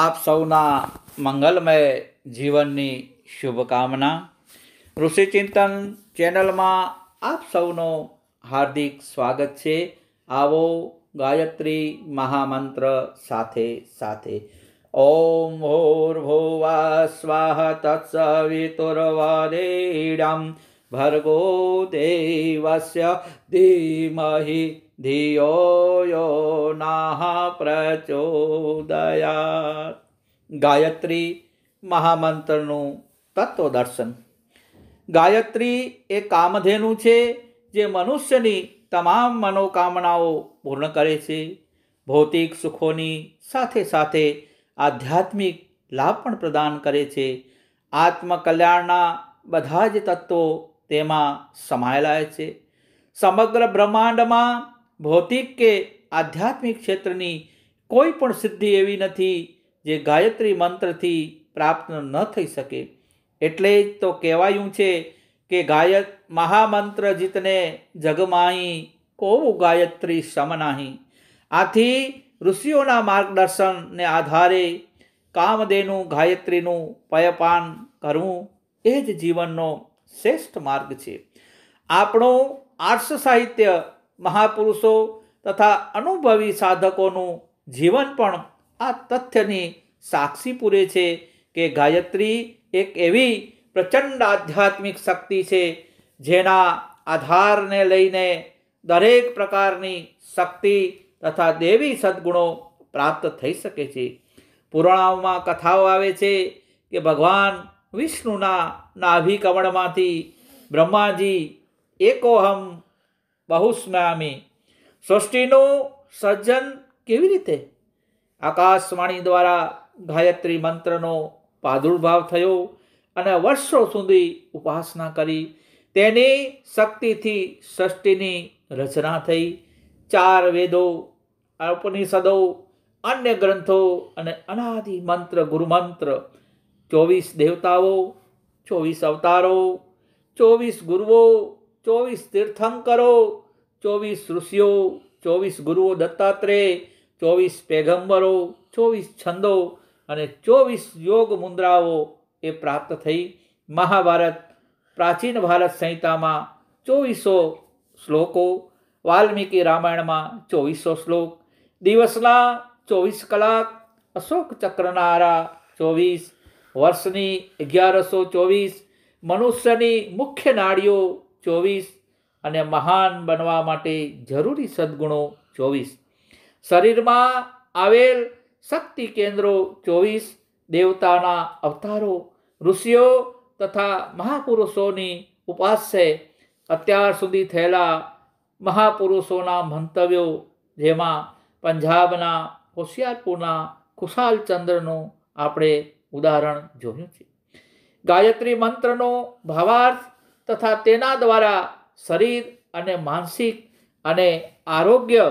આપ સૌના મંગલમય જીવનની શુભકામના ઋષિચિંતન ચેનલમાં આપ સૌનો હાર્દિક સ્વાગત છે આવો ગાયત્રી મહામંત્ર સાથે સાથે ઓમ ભૂર્ભુવા સ્વાહ તત્સવિતુર્વરેણમ ભર્ગો દેવસ્ય ધીમહી ધિયો યો નાહ પ્રચોદયા ગાયત્રી મહામંત્રનું તત્વ ગાયત્રી એ કામધેનું છે જે મનુષ્યની તમામ મનોકામનાઓ પૂર્ણ કરે છે ભૌતિક સુખોની સાથે સાથે આધ્યાત્મિક લાભ પણ પ્રદાન કરે છે આત્મકલ્યાણના બધા જ તત્વો તેમાં સમાયેલા છે સમગ્ર બ્રહ્માંડમાં ભૌતિક કે આધ્યાત્મિક ક્ષેત્રની કોઈ પણ સિદ્ધિ એવી નથી જે ગાયત્રી મંત્રથી પ્રાપ્ત ન થઈ શકે એટલે જ તો કહેવાયું છે કે ગાયત મહામંત્ર જીતને જગમાહી કોવું ગાયત્રી સમનાહી આથી ઋષિઓના માર્ગદર્શનને આધારે કામદેનું ગાયત્રીનું પયપાન કરવું એ જ જીવનનો શ્રેષ્ઠ માર્ગ છે આપણું આર્ષ સાહિત્ય મહાપુરુષો તથા અનુભવી સાધકોનું જીવન પણ આ તથ્યની સાક્ષી પૂરે છે કે ગાયત્રી એક એવી પ્રચંડ આધ્યાત્મિક શક્તિ છે જેના આધારને લઈને દરેક પ્રકારની શક્તિ તથા દેવી સદ્ગુણો પ્રાપ્ત થઈ શકે છે પુરાણાઓમાં કથાઓ આવે છે કે ભગવાન વિષ્ણુના નાભિકમળમાંથી બ્રહ્માજી એકોહમ બહુસ્નામી સૃષ્ટિનું સર્જન કેવી રીતે આકાશવાણી દ્વારા ગાયત્રી મંત્રનો પ્રાદુર્ભાવ થયો અને વર્ષો સુધી ઉપાસના કરી તેની શક્તિથી સૃષ્ટિની રચના થઈ ચાર વેદો ઉપનિષદો અન્ય ગ્રંથો અને અનાદિ મંત્ર ગુરુમંત્ર ચોવીસ દેવતાઓ ચોવીસ અવતારો ચોવીસ ગુરુઓ ચોવીસ તીર્થંકરો ચોવીસ ઋષિઓ ચોવીસ ગુરુઓ દત્તાત્રેય ચોવીસ પેગંબરો ચોવીસ છંદો અને ચોવીસ યોગ મુદ્રાઓ એ પ્રાપ્ત થઈ મહાભારત પ્રાચીન ભારત સંહિતામાં ચોવીસો શ્લોકો વાલ્મીકી રામાયણમાં ચોવીસો શ્લોક દિવસના ચોવીસ કલાક અશોક ચક્રનારા ચોવીસ વર્ષની અગિયારસો ચોવીસ મનુષ્યની મુખ્ય નાડીઓ ચોવીસ અને મહાન બનવા માટે જરૂરી સદગુણો ચોવીસ શરીરમાં આવેલ શક્તિ કેન્દ્રો ચોવીસ દેવતાના અવતારો ઋષિઓ તથા મહાપુરુષોની ઉપાસ્ય અત્યાર સુધી થયેલા મહાપુરુષોના મંતવ્યો જેમાં પંજાબના હોશિયારપુરના ખુશાલચંદ્રનું આપણે ઉદાહરણ જોયું છે ગાયત્રી મંત્રનો ભાવાર્થ તથા તેના દ્વારા શરીર અને માનસિક અને આરોગ્ય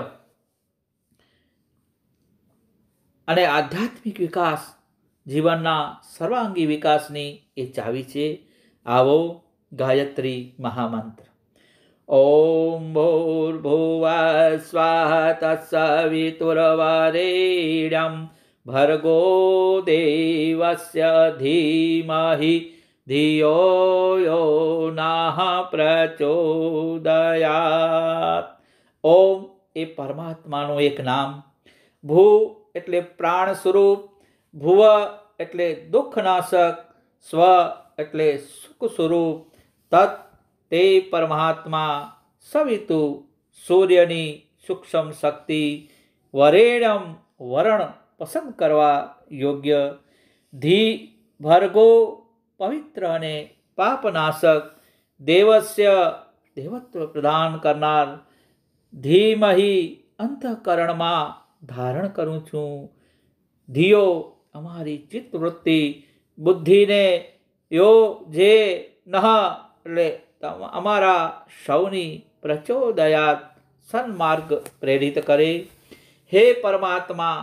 અને આધ્યાત્મિક વિકાસ જીવનના સર્વાંગી વિકાસની એ ચાવી છે આવો ગાયત્રી મહામંત્ર ॐ भूर्भुवः स्वाहा ભર્ગો દેવસ્ય देवस्य धीमहि धियो यो नाः પ્રચોદયાત ઓમ એ પરમાત્માનું એક નામ ભૂ એટલે પ્રાણ સ્વરૂપ ભુવ એટલે દુઃખનાશક સ્વ એટલે સુખ સ્વરૂપ તત તે પરમાત્મા સવિતુ સૂર્યની સૂક્ષ્મ શક્તિ વરેણમ વરણ પસંદ કરવા યોગ્ય ધી ભર્ગો પવિત્ર અને પાપનાશક દેવસ્ય દેવત્વ પ્રદાન કરનાર ધીમહી અંતઃકરણમાં ધારણ કરું છું ધીયો અમારી ચિત્તવૃત્તિ બુદ્ધિને યો જે નહ એટલે અમારા સૌની પ્રચોદયાત સન્માર્ગ પ્રેરિત કરે હે પરમાત્મા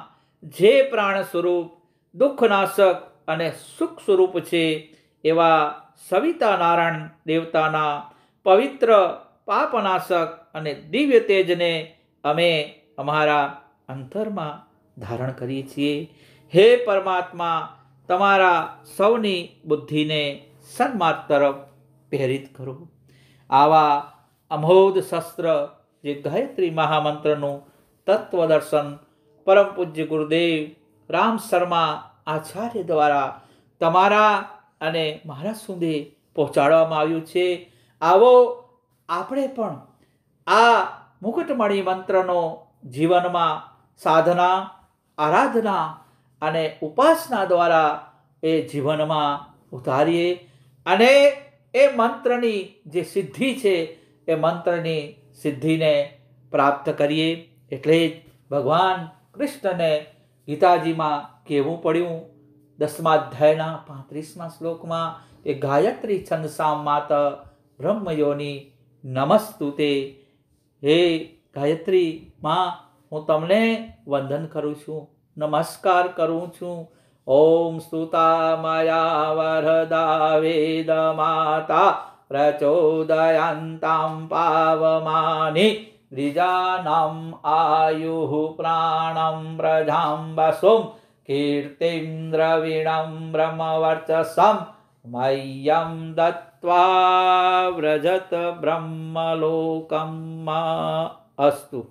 જે પ્રાણ સ્વરૂપ દુઃખનાશક અને સુખ સ્વરૂપ છે એવા સવિતા નારાયણ દેવતાના પવિત્ર પાપનાશક અને દિવ્ય તેજને અમે અમારા અંતરમાં ધારણ કરીએ છીએ હે પરમાત્મા તમારા સૌની બુદ્ધિને સન્માર્ગ તરફ પ્રેરિત કરો આવા અમોધ શસ્ત્ર જે ગાયત્રી મહામંત્રનું તત્વદર્શન પરમ પૂજ્ય ગુરુદેવ રામ શર્મા આચાર્ય દ્વારા તમારા અને મહારાજ સુધી પહોંચાડવામાં આવ્યું છે આવો આપણે પણ આ મુકટમણી મંત્રનો જીવનમાં સાધના આરાધના અને ઉપાસના દ્વારા એ જીવનમાં ઉતારીએ અને એ મંત્રની જે સિદ્ધિ છે એ મંત્રની સિદ્ધિને પ્રાપ્ત કરીએ એટલે જ ભગવાન કૃષ્ણને ગીતાજીમાં કહેવું પડ્યું દસમા અધ્યાયના પાંત્રીસમા શ્લોકમાં એ ગાયત્રી છંદ સામાત બ્રહ્મયોની નમસ્તુતે હે ગાયત્રી માં હું તમને વંદન કરું છું નમસ્કાર કરું છું ઓમ સ્તુતા માયા વરદા વેદ માતા પ્રચોદયંતાં પાવમાની દ્વિજાનામ આયુ પ્રાણમ પ્રજામ વસુમ कीर्तिन्द्रविणं ब्रह्मवर्चसं मह्यं दत्त्वा व्रजत ब्रह्मलोकम् अस्तु